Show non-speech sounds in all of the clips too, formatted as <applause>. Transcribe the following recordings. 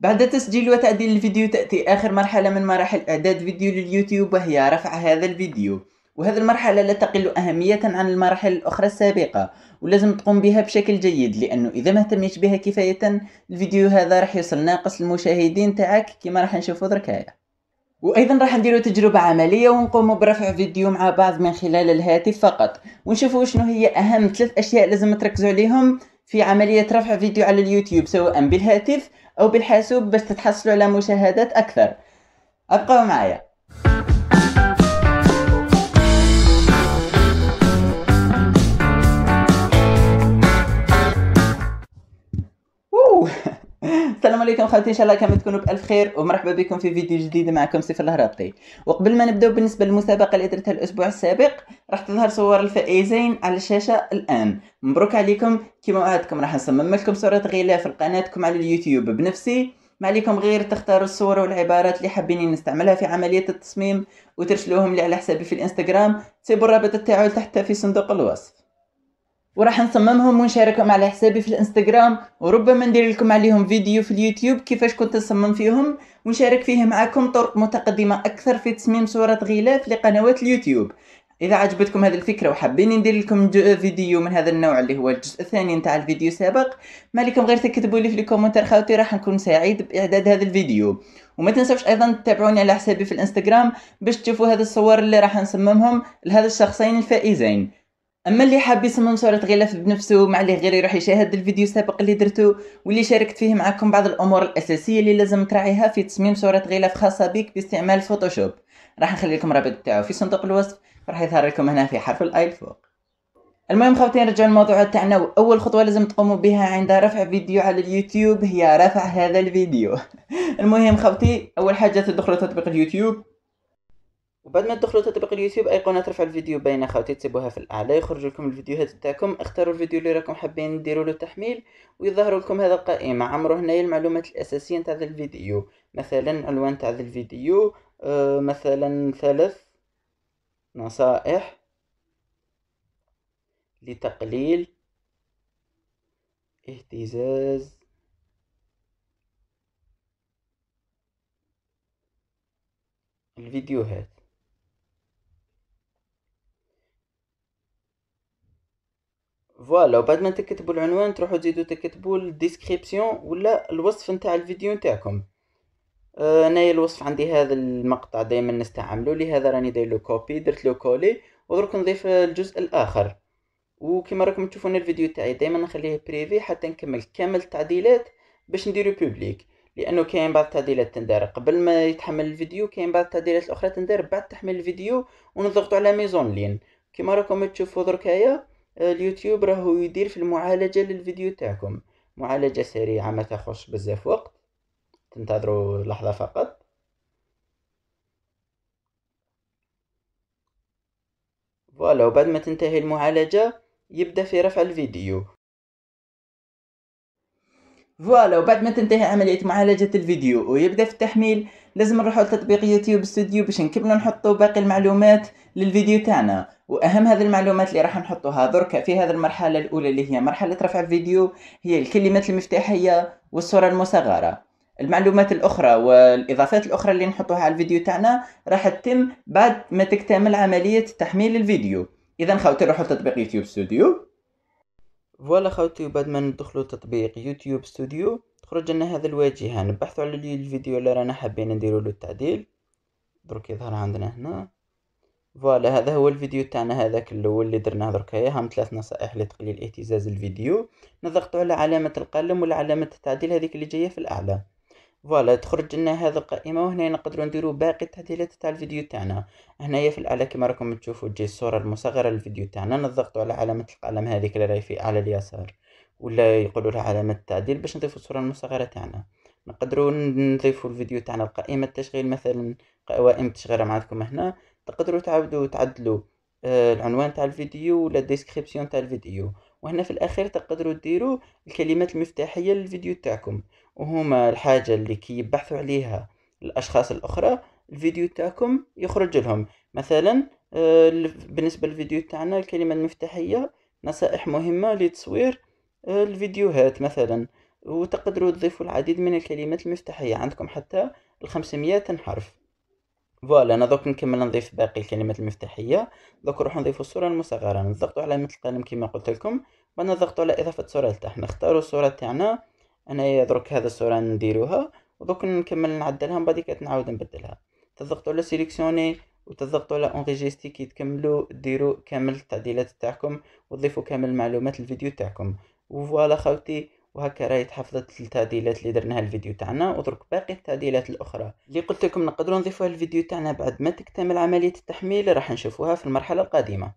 بعد تسجيل وتعديل الفيديو تأتي آخر مرحلة من مراحل إعداد فيديو لليوتيوب وهي رفع هذا الفيديو وهذه المرحلة لا تقل أهمية عن المراحل الأخرى السابقة ولازم تقوم بها بشكل جيد لأنه إذا ما اهتميت بها كفاية الفيديو هذا راح يوصل ناقص المشاهدين تاعك كما راح نشوفوا دركايا وايضا راح نديرو تجربه عمليه ونقوم برفع فيديو مع بعض من خلال الهاتف فقط ونشوفوا شنو هي اهم ثلاث اشياء لازم تركزوا عليهم في عمليه رفع فيديو على اليوتيوب سواء بالهاتف أو بالحاسوب باش تتحصلوا على مشاهدات أكثر أبقوا معايا أوه. السلام عليكم خواتي ان شاء الله كامل تكونوا بالف خير ومرحبا بكم في فيديو جديد معكم سيف الهرابطي وقبل ما نبداو بالنسبه للمسابقه اللي درتها الاسبوع السابق راح تظهر صور الفائزين على الشاشه الان مبروك عليكم كما وعدتكم راح نصمم لكم صوره غلاف لقناتكم على اليوتيوب بنفسي ما عليكم غير تختاروا الصور والعبارات اللي حابين نستعملها في عملية التصميم وترسلوهم لي على حسابي في الانستغرام سيبوا الرابط تاعو تحت في صندوق الوصف وراح نصممهم ونشاركهم على حسابي في الانستغرام وربما ندير لكم عليهم فيديو في اليوتيوب كيفاش كنت نصمم فيهم ونشارك فيه معاكم طرق متقدمة أكثر في تصميم صورة غلاف لقنوات اليوتيوب إذا عجبتكم هذه الفكرة وحابين ندير لكم فيديو من هذا النوع اللي هو الجزء الثاني نتاع الفيديو السابق ما لكم غير تكتبوا لي في الكومنتر خاوتي راح نكون سعيد بإعداد هذا الفيديو وما تنسوش أيضا تتابعوني على حسابي في الانستغرام باش تشوفوا هذه الصور اللي راح نصممهم لهذا الشخصين الفائزين اما اللي حاب يصمم صوره غلاف بنفسه مع اللي غير يروح يشاهد الفيديو السابق اللي درتو واللي شاركت فيه معكم بعض الامور الاساسيه اللي لازم تراعيها في تصميم صوره غلاف خاصه بك باستعمال فوتوشوب راح نخلي لكم الرابط بتاعه في صندوق الوصف راح يظهر لكم هنا في حرف الاي الفوق المهم خاوتي نرجع للموضوع تاعنا واول خطوه لازم تقوموا بها عند رفع فيديو على اليوتيوب هي رفع هذا الفيديو <laughs> المهم خوتي اول حاجه تدخلوا تطبيق اليوتيوب وبعد ما تدخلوا تطبيق اليوتيوب ايقونة رفع الفيديو بين خاوتي تسيبوها في الاعلى يخرج لكم الفيديوهات تاعكم اختاروا الفيديو اللي راكم حابين ديروا له تحميل ويظهر لكم هذا القائمة عمرو هنايا المعلومات الاساسية تاع هذا الفيديو مثلا عنوان تاع هذا الفيديو أه مثلا ثلاث نصائح لتقليل اهتزاز الفيديوهات فوالا وبعد ما تكتبوا العنوان تروحوا تزيدوا تكتبوا الديسكريبسيون ولا الوصف نتاع الفيديو نتاعكم آه، انايا الوصف عندي هذا المقطع دائما نستعمله لهذا راني داير له كوبي درت له كولي ودرك نضيف الجزء الاخر وكما راكم تشوفون الفيديو تاعي دائما نخليه بريفي حتى نكمل كامل التعديلات باش نديرو بوبليك لانه كاين بعض التعديلات تندار قبل ما يتحمل الفيديو كاين بعض التعديلات الاخرى تندار بعد تحميل الفيديو ونضغطوا على ميزون لين كما راكم تشوفوا دركايا اليوتيوب راهو يدير في المعالجة للفيديو تاعكم معالجة سريعة ما تاخذش بزاف وقت تنتظروا لحظة فقط فوالا وبعد ما تنتهي المعالجة يبدأ في رفع الفيديو فوالا وبعد ما تنتهي عملية معالجة الفيديو ويبدأ في التحميل لازم نروحو لتطبيق يوتيوب ستوديو باش نكملو نحطو باقي المعلومات للفيديو تاعنا واهم هذه المعلومات اللي راح نحطوها دركا في هذه المرحلة الاولى اللي هي مرحلة رفع الفيديو هي الكلمات المفتاحية والصورة المصغرة المعلومات الاخرى والاضافات الاخرى اللي نحطوها على الفيديو تاعنا راح تتم بعد ما تكتمل عملية تحميل الفيديو اذا خاوتي روحوا لتطبيق يوتيوب ستوديو فوالا خاوتي وبعد ما ندخلو تطبيق يوتيوب ستوديو تخرج لنا هذا الواجهه نبحثو على الفيديو اللي رانا حابين نديرو له التعديل درك يظهر عندنا هنا فوالا هذا هو الفيديو تاعنا هذاك الاول اللي درناه درك هيا هم ثلاث نصائح لتقليل اهتزاز الفيديو نضغطوا على علامه القلم ولا علامه التعديل هذيك اللي جايه في الاعلى فوالا تخرج لنا هذه القائمه وهنا نقدروا نديروا باقي التعديلات تاع الفيديو تاعنا هنايا في الاعلى كما راكم تشوفوا تجي الصوره المصغره للفيديو تاعنا نضغطو على علامه القلم هذيك اللي راهي في اعلى اليسار ولا يقولوا لها علامه التعديل باش نضيفوا الصوره المصغره تاعنا نقدروا نضيفوا الفيديو تاعنا لقائمه التشغيل مثلا قوائم التشغيل معكم هنا تقدروا تعاودوا تعدلوا آه، العنوان تاع الفيديو ولا الديسكريبسيون تاع الفيديو وهنا في الاخير تقدروا ديروا الكلمات المفتاحيه للفيديو تاعكم وهما الحاجه اللي كي يبحثوا عليها الاشخاص الاخرى الفيديو تاعكم يخرج لهم مثلا آه، بالنسبه للفيديو تاعنا الكلمه المفتاحيه نصائح مهمه لتصوير آه، الفيديوهات مثلا وتقدروا تضيفوا العديد من الكلمات المفتاحيه عندكم حتى 500 حرف فوالا انا دوك نكمل نضيف باقي الكلمات المفتاحيه دوك نروح نضيفو الصوره المصغره نضغطو على علامه القلم كما قلت لكم بعد نضغطو على اضافه صوره لتحت نختارو الصوره تاعنا انايا درك هذا الصوره نديروها ودوك نكمل نعدلها من بعد نعاود نبدلها تضغطوا على سيليكسيوني وتضغطوا على انريجيستي كي تكملوا ديروا كامل التعديلات تاعكم وتضيفوا كامل معلومات الفيديو تاعكم وفوالا خاوتي وهكا راهي تحفظت التعديلات اللي درناها الفيديو تاعنا ودرك باقي التعديلات الاخرى اللي قلت لكم نقدروا نضيفوها الفيديو تاعنا بعد ما تكتمل عمليه التحميل راح نشوفوها في المرحله القادمه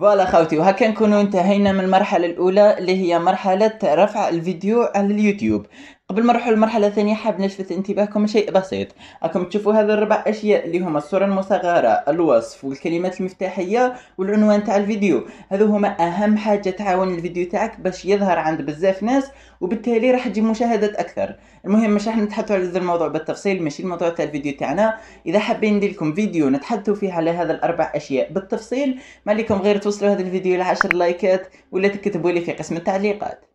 فوالا خاوتي وهكا نكونوا انتهينا من المرحله الاولى اللي هي مرحله رفع الفيديو على اليوتيوب قبل ما نروحوا للمرحله الثانيه حاب نلفت انتباهكم شيء بسيط راكم تشوفوا هذا الربع اشياء اللي هما الصوره المصغره الوصف والكلمات المفتاحيه والعنوان تاع الفيديو هذو هما اهم حاجه تعاون الفيديو تاعك باش يظهر عند بزاف ناس وبالتالي راح تجي مشاهدات اكثر المهم مش راح نتحدثوا على هذا الموضوع بالتفصيل ماشي الموضوع تاع الفيديو تاعنا اذا حابين ندير لكم فيديو نتحدثوا فيه على هذا الاربع اشياء بالتفصيل ما عليكم غير توصلوا هذا الفيديو ل 10 لايكات ولا تكتبوا لي في قسم التعليقات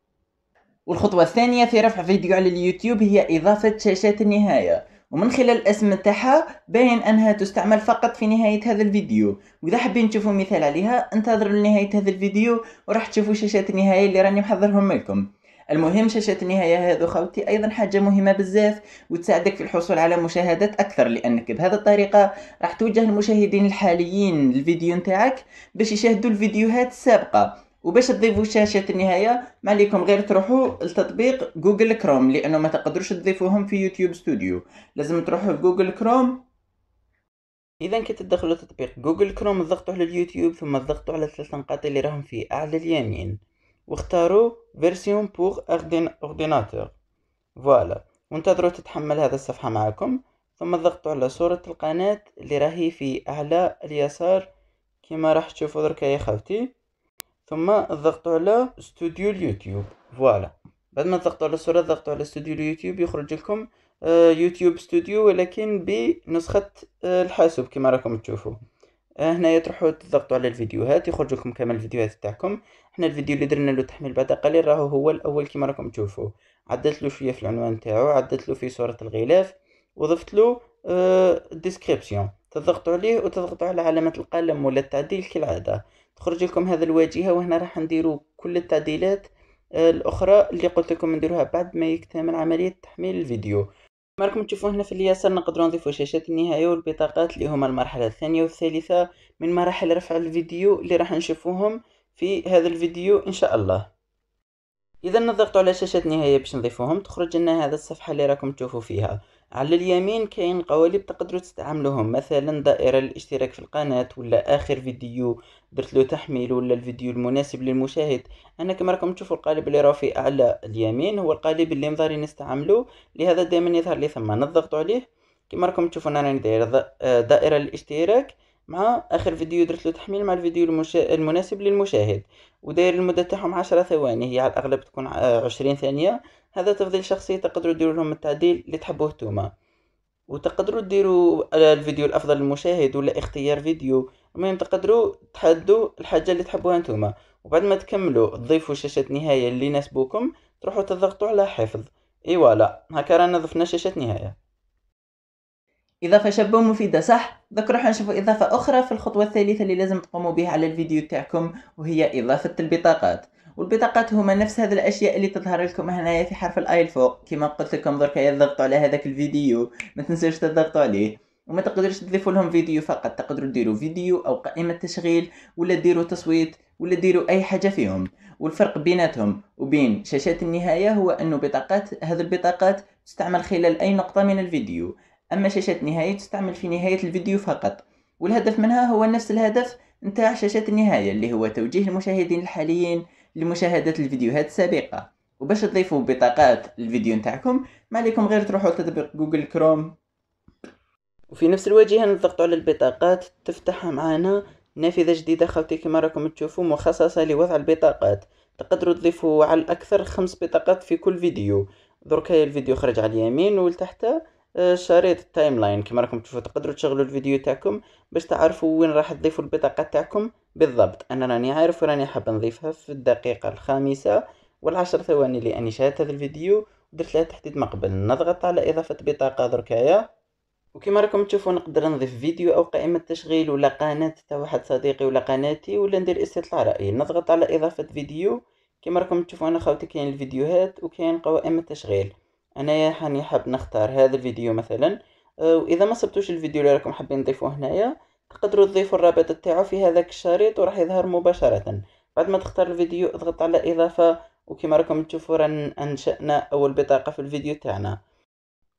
والخطوة الثانية في رفع فيديو على اليوتيوب هي إضافة شاشات النهاية ومن خلال الاسم تاعها باين انها تستعمل فقط في نهاية هذا الفيديو واذا حابين تشوفوا مثال عليها انتظروا لنهاية هذا الفيديو وراح تشوفوا شاشات النهاية اللي راني محضرهم لكم المهم شاشات النهاية هذو خوتي أيضا حاجة مهمة بزاف وتساعدك في الحصول على مشاهدات أكثر لأنك بهذه الطريقة راح توجه المشاهدين الحاليين للفيديو نتاعك باش يشاهدوا الفيديوهات السابقة وباش تضيفوا شاشة النهاية ما عليكم غير تروحوا لتطبيق جوجل كروم لأنه ما تقدروش تضيفوهم في يوتيوب ستوديو لازم تروحوا في جوجل كروم اذا كي تدخلوا تطبيق جوجل كروم ضغطوا على اليوتيوب ثم ضغطوا على الثلاث نقاط اللي راهم في اعلى اليمين واختاروا فيرسيون بور اورديناتور فوالا وانتظروا تتحمل هذا الصفحة معكم ثم ضغطوا على صورة القناة اللي راهي في اعلى اليسار كما راح تشوفوا دركا يا خوتي ثم ضغطوا على استوديو اليوتيوب فوالا بعد ما تضغطوا على الصورة ضغطوا على استوديو اليوتيوب يخرج لكم آه، يوتيوب ستوديو ولكن بنسخة آه، الحاسوب كما راكم تشوفوا آه، هنايا تروحوا تضغطوا على الفيديوهات يخرج لكم كامل الفيديوهات تاعكم احنا الفيديو اللي درنا له تحميل بعد قليل راهو هو الاول كما راكم تشوفوا عدلت له شويه في العنوان تاعو عدلت له في صوره الغلاف وضفت له ديسكريبسيون تضغطوا عليه وتضغطوا على علامه القلم ولا التعديل كالعاده تخرج لكم هذا الواجهة وهنا راح نديرو كل التعديلات آه، الاخرى اللي قلت لكم نديروها بعد ما يكتمل عملية تحميل الفيديو كما راكم تشوفوا هنا في اليسار نقدروا نضيفوا شاشات النهاية والبطاقات اللي هما المرحلة الثانية والثالثة من مراحل رفع الفيديو اللي راح نشوفوهم في هذا الفيديو ان شاء الله اذا نضغطوا على شاشة النهاية باش نضيفوهم تخرج لنا هذا الصفحة اللي راكم تشوفوا فيها على اليمين كاين قوالب تقدروا تستعملوهم مثلا دائرة الاشتراك في القناة ولا اخر فيديو درت له تحميل ولا الفيديو المناسب للمشاهد انا كما راكم تشوفوا القالب اللي راه في اعلى اليمين هو القالب اللي مضاري نستعملو لهذا دائما يظهر لي ثم نضغط عليه كما راكم تشوفوا انا راني داير دائرة الاشتراك مع اخر فيديو درت له تحميل مع الفيديو المشا... المناسب للمشاهد وداير المده تاعهم 10 ثواني هي على الاغلب تكون 20 ثانيه هذا تفضيل شخصي تقدروا ديروا لهم التعديل اللي تحبوه نتوما وتقدروا ديروا الفيديو الافضل للمشاهد ولا اختيار فيديو المهم تقدروا تحدوا الحاجه اللي تحبوها نتوما وبعد ما تكملوا تضيفوا شاشه نهايه اللي يناسبكم تروحوا تضغطوا على حفظ اي فوالا هكا رانا ضفنا شاشه نهايه اضافه شابه مفيده صح ذكروا راح نشوفوا اضافه اخرى في الخطوه الثالثه اللي لازم تقوموا بها على الفيديو تاعكم وهي اضافه البطاقات والبطاقات هما نفس هذه الاشياء اللي تظهر لكم هنايا في حرف الاي الفوق كما قلت لكم يا تضغطوا على هذاك الفيديو ما تنساوش تضغطوا عليه وما تقدرش تضيفوا لهم فيديو فقط تقدروا ديروا فيديو او قائمه تشغيل ولا ديروا تصويت ولا ديروا اي حاجه فيهم والفرق بيناتهم وبين شاشات النهايه هو انه بطاقات هذه البطاقات تستعمل خلال اي نقطه من الفيديو اما شاشات النهايه تستعمل في نهايه الفيديو فقط والهدف منها هو نفس الهدف نتاع شاشات النهايه اللي هو توجيه المشاهدين الحاليين لمشاهدة الفيديوهات السابقة وباش تضيفوا بطاقات الفيديو نتاعكم ما عليكم غير تروحوا لتطبيق جوجل كروم وفي نفس الواجهة نضغطوا على البطاقات تفتح معانا نافذة جديدة خاوتي كما راكم تشوفوا مخصصة لوضع البطاقات تقدروا تضيفوا على الأكثر خمس بطاقات في كل فيديو درك الفيديو خرج على اليمين والتحت شريط التايم لاين كما راكم تشوفوا تقدروا تشغلوا الفيديو تاعكم باش تعرفوا وين راح تضيفوا البطاقه تاعكم بالضبط انا راني عارف وراني حاب نضيفها في الدقيقه الخامسه والعشر ثواني لاني شاهدت هذا الفيديو درت لها تحديد مقبل نضغط على اضافه بطاقه دركايا وكما راكم تشوفوا نقدر نضيف فيديو او قائمه تشغيل ولا قناه تاع واحد صديقي ولا قناتي ولا ندير استطلاع راي نضغط على اضافه فيديو كما راكم تشوفوا انا خاوتي كاين الفيديوهات وكاين قوائم التشغيل انايا حاني حاب نختار هذا الفيديو مثلا واذا ما صبتوش الفيديو اللي راكم حابين تضيفوه هنايا تقدروا تضيفوا الرابط تاعو في هذاك الشريط وراح يظهر مباشره بعد ما تختار الفيديو اضغط على اضافه وكما راكم تشوفوا ران انشانا اول بطاقه في الفيديو تاعنا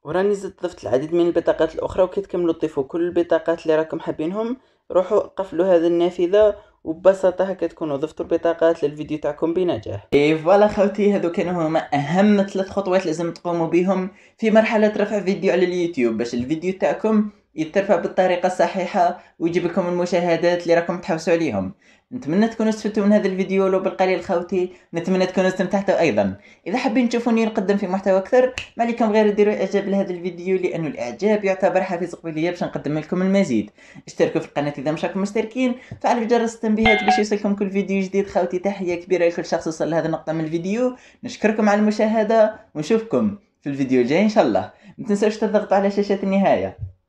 وراني زدت ضفت العديد من البطاقات الاخرى وكي تكملوا تضيفوا كل البطاقات اللي راكم حابينهم روحوا قفلوا هذه النافذه وببساطة هكا تكونوا ضفتوا البطاقات للفيديو تاعكم بنجاح اي فوالا خوتي هذو كانوا هما اهم ثلاث خطوات لازم تقوموا بهم في مرحلة رفع فيديو على اليوتيوب باش الفيديو تاعكم يترفع بالطريقه الصحيحه ويجيب لكم المشاهدات اللي راكم تحوسوا عليهم نتمنى تكونوا استفدتوا من هذا الفيديو لو بالقليل خوتي نتمنى تكونوا استمتعتوا ايضا اذا حابين تشوفوني نقدم في محتوى اكثر ما عليكم غير ديروا اعجاب لهذا الفيديو لانه الاعجاب يعتبر حافز ليا باش نقدم لكم المزيد اشتركوا في القناه اذا مش راكم مشتركين فعلوا جرس التنبيهات باش يوصلكم كل فيديو جديد خوتي تحيه كبيره لكل شخص وصل لهذه النقطه من الفيديو نشكركم على المشاهده ونشوفكم في الفيديو الجاي ان شاء الله ما تنسوش تضغطوا على شاشه النهايه